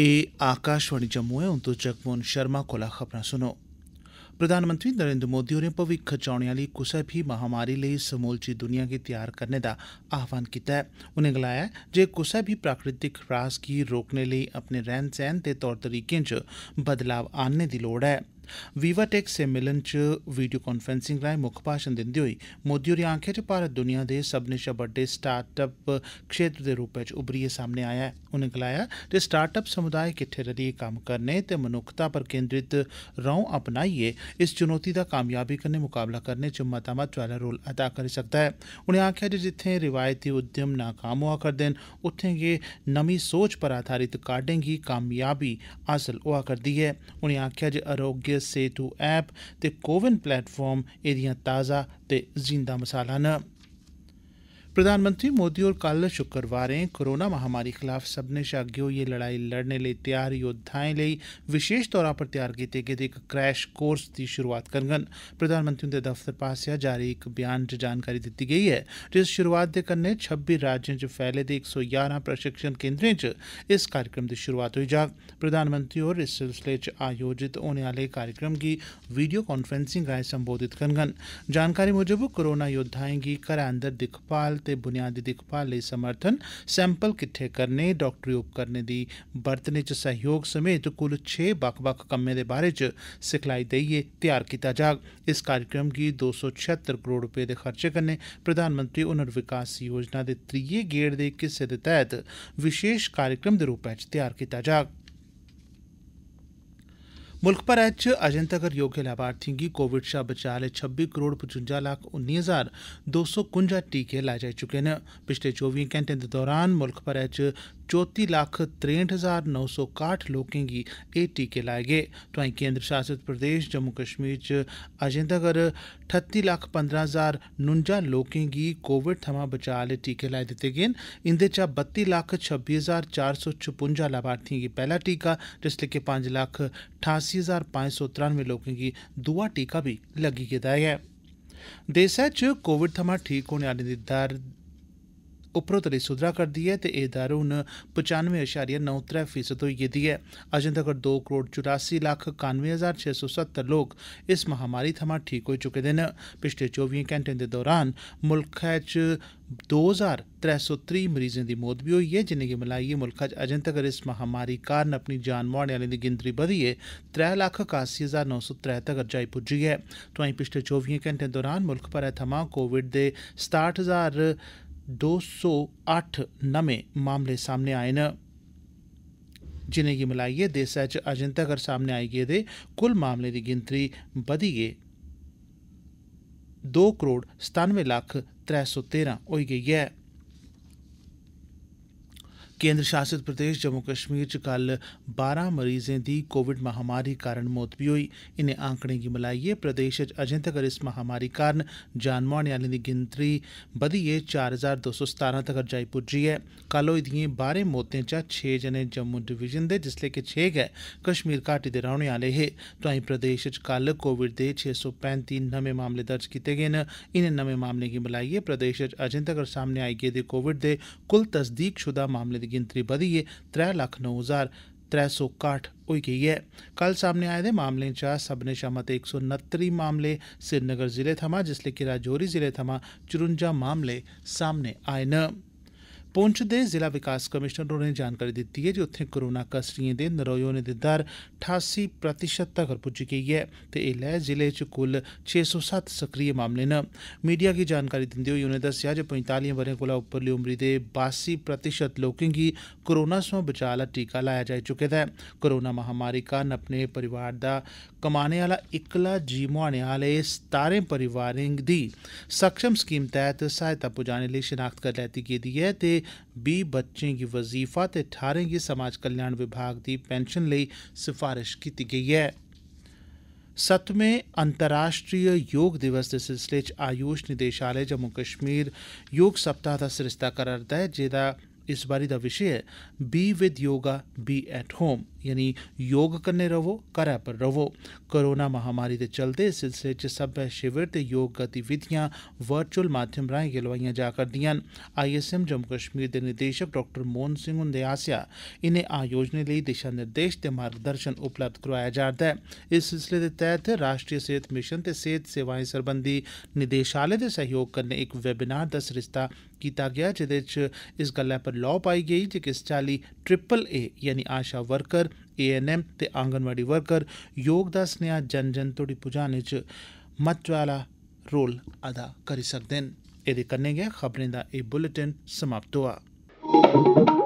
एह् आकाशवाणी जम्मू ऐ हून तुस जगमोहन शर्मा कोला खबरां सुनो प्रधानमंत्री नरेन्द्र मोदी होरें भविक्ख च औने आली कुसै बी महामारी लेई समूलची दुनिया गी तैयार करने दा आह्वान कीता ऐ उनें गलाया जे कुसै बी प्राकृतिक ह्रास गी रोकने लेई अपने रैह्न सैह्न ते तौर तरीकें च बदलाव आनने दी लोड़ ऐ वीवा टेक सम्मेलन च वीडियो कांफ्रैंसिंग राएं मुक्ख भाषण दिंदे होई मोदी होरें आखेआ जे भारत दुनिया दे सब्मनें शा बड्डे स्टार्टअप क्षेत्र दे रूपै च उभरियै सामने आया ऐ उनें गलाया जे स्टार्टअप समुदाय किट्ठे रलियै कम्म करने ते मनुक्खता पर केन्द्रित रौं अपनाइयै इस चुनौती दा कामयाबी कन्नै मुकाबला करने च मता महत्वै आह्ला रोल अदा करी सकदा ऐ उनें आखेआ जे जित्थें रिवायती उद्यम नाकाम होआ करदे न उत्थें गै नमीं सोच पर आधारित काड्डें गी कामयाबी हासल होआ करदी ऐ उनें आखेआ जे आरोग्य ਕਿ ਸੇਤੂ ਐਪ ਤੇ ਕੋਵਿਨ ਪਲੇਟਫਾਰਮ ਇਹਦੀਆਂ ਤਾਜ਼ਾ ਤੇ ਜ਼ਿੰਦਾ ਮਿਸਾਲਾਂ ਨੇ प्रधानमंत्री मोदी होर कल शुक्रवारें कोरोना महामारी खलाफ सबने शा अग्गे होइयै लड़ाई लड़ने लेई त्यार योद्धाएं लेई विशेष तौरा पर त्यार कीते गेदे इक क्रैश कोर्स दी शुरूआत करङन प्रधानमंत्री हुंदे दफ्तर पासेआ जारी इक बयान च जानकारी दित्ती गेई ऐ जे इस शुरुआत दे कन्नै छब्बी राज्यें च फैले दे इक सौ ञारां प्रशिक्षण केन्द्रें च इस कार्यक्रम दी शुरूआत होई जाग प्रधानमंत्री होर इस सिलसिले च आयोजित होने आह्ले कार्यक्रम गी वीडियो कांफ्रैंसिंग राएं संबोधित करङन जानकारी मुजब कोरोना योद्धाएं गी घरै अंदर दिक्खभाल ते बुनियादी दिक्खभाल लेई समर्थन सैंपल किट्ठे करने डॉक्टरी उपकरण की बरतने च सहयोग समेत कुल छे बख बक्ख कम्में बारे च सिखलाई दे तैयार किया जाग इस कार्यक्रम की दो सौ छिहत्तर करोड़ रपे के खर्चे कन्नै प्रधानमंत्री हुनर विकास योजना के त्रीये गेड़ के इक हिस्से तहत विशेष कार्यक्रम के रूप च त्यार कीता जाग मुल्ख भरै च अजें तगर योग्य लाभार्थियों गी कोविड शा बचा छब्बी करोड़ पचुंजा लक्ख उन्नी हजार दो सौ कुंजा टीके लाए जाई चुके न पिछले चौबी घंटे दे दौरान मुल्ख भरै च चौती लक्ख त्रेंठ हजार नौ सौ काठ लोकें गी एह् टीके लाए गे तोआई केन्द्र शासित प्रदेश जम्मू कश्मीर च अजें तगर ठत्ती लक्ख पंदरां हजार नुंजा लोकें गी कोविड थमां बचा आह्ले टीके लाई दित्ते गे न इंदे चा बत्ती लक्ख छब्बी हजार चार सौ छपुंजा लाभार्थियों गी पहला टीका जिसलै कि पंज लक्ख ठासी हजार पंज सौ त्रानवे लोकें गी दूआ टीका बी लग्गी गेदा ऐ देसै च कोविड थमां ठीक होने आह्लें दी दर उपरोतली सुधरा करदी ऐ ते एह् दर हून पचानवे अशारिया नौ त्रै फीसद होई गेदी ऐ अजें तगर दो करोड़ चौरासी लक्ख कानवे हजार छे सौ सत्तर लोक इस महामारी थमां ठीक होई चुके दे न पिछले चौबिएं घैंटें दे दौरान मुल्खै च दो हजार त्रै सौ त्रीह् मरीजें दी मौत बी होई ऐ जिनेंगी मलाइयै मुल्खै च अजें तगर इस महामारी कारण अपनी जान मुहाने आलें दी गिनतरी बधियै त्रै लक्ख कासी हजार नौ सौ त्रै तगर जाई पुज्जी ऐ तोआई पिछले चौबिएं घैंटें दौरान मुल्ख भरै थमां कोविड दे सताहठ हजार 208 ਨਵੇਂ ਮਾਮਲੇ ਸਾਹਮਣੇ ਆਏ ਨੇ ਜਿਨੇ ਕੀ ਮਿਲਾਈਏ ਦੇਸਾ ਅਜੰਤਾ ਘਰ ਸਾਹਮਣੇ ਆਈ ਗਏ ਦੇ ਕੁੱਲ ਮਾਮਲੇ ਦੀ ਗਿਣਤੀ ਵਧੀ ਗਈ 2 ਕਰੋੜ 97 ਲੱਖ 313 ਹੋਈ ਗਈ ਹੈ केंद्र शासित प्रदेश जम्मू कश्मीर च कल बारह मरीजें दी कोविड महामारी कारण मौत बी होई इनें आंकड़ें गी मलाइयै प्रदेश च अजें तगर इस महामारी कारण जान मुहाने आह्लें दी गिनतरी बधियै चार हजार दो सौ सतारा तगर जाई पुज्जी ऐ कल होई दिएं मौतें चा छे जने जम्मू डिवीजन दे जिसलै कि छे गै कश्मीर घाटी दे रौह्ने आह्ले हे तोआईं प्रदेश च कल कोविड दे छे सौ पैंती नमें मामले दर्ज कीते गे न इनें नमें मामलें गी मलाइयै प्रदेश च अजें तगर सामने आई गेदे कोविड दे कुल तस्दीकशुदा मामले दी गिनतरी बधियै त्रै लक्ख नौ हजार त्रै सौ काठ होई गेई ऐ कल सामने आए दे मामलें चा सब्मनें शा मते इक सौ नत्तरी मामले श्रीनगर जिले थमां जिसलै कि राजौरी जिले थमां चरुंजा मामले सामने आए न पुंछ दे जिला विकास कमिशनर होरें जानकारी दित्ती ऐ जे उत्थें कोरोना कसरिएं दे नरोए होने दी दर ठासी प्रतिशत तगर पुज्जी गेई ऐ ते ऐल्लै जिले च कुल छे सौ सत्त सक्रिय मामले न मीडिया गी जानकारी दिंदे होई उनें दस्सेआ जे पंजतालिएं ब'रें कोला उप्परली उमरी दे बासी प्रतिशत लोकें गी कोरोना सोआं बचाऽ आला टीका लाया जाई चुके दा ऐ कोरोना महामारी कारण अपने परोआर दा कमाने आला इक्कला जी मुहाने आले सतारें परिवारें दी सक्षम स्कीम तैह्त सहायता पुजाने लेई शनाख्त करी लैती गेदी ऐ ते बीह् बच्चें गी वजीफा ते ठारें गी समाज कल्याण विभाग दी पेंशन लेई सफारश कीती गेई ऐ सतमें अंतर्राष्ट्रीय योग दिवस दे सिलसिले च आयुष निदेशालय जम्मू कश्मीर योग सप्ताह दा सरिस्ता करा'रदा ऐ जेह्दा इस बारी दा विशे ऐ be with yoga be at home यानी योग कन्ने रवो घरै पर रवो कोरोना महामारी दे चलदे इस सिलसिले च सब्बै शिविर ते योग गतिविधियां वर्चुअल माध्यम राएं गै लोआइयां जा करदियां न आईएसएम जम्मू कश्मीर दे निदेशक डॉ मोहन सिंह हुंदे आसेआ इनें आयोजनें लेई दिशा निर्देश ते मार्गदर्शन उपलब्ध करोआया जा'रदा ऐ इस सिलसिले दे तैह्त राष्ट्री सेहत मिशन ते सेहत सेवाएं सरबंधी निदेशालय दे सैह्योग कन्नै इक वेबिनार दा सरिस्ता कीता गेआ जेह्दे च इस गल्लै पर लौ पाई गेई जे किस चाल्ली ट्रिपल ए यानी आशा वर्कर ਏਐਨਐਮ ਤੇ ਆਂਗਨਵਾੜੀ ਵਰਕਰ ਯੋਗ ਦਾ ਸਨੇਹ ਜਨ ਜਨ ਤੋੜੀ ਪੁਜਾਣੇ ਚ ਮਤਵਾਲਾ ਰੋਲ ਅਦਾ ਕਰ ਸਕਦੇ ਨੇ ਇਹਦੇ ਕੰਨੇ ਗਿਆ ਖਬਰਾਂ ਦਾ ਇਹ ਬੁਲੇਟਿਨ ਸਮਾਪਤ ਹੋਆ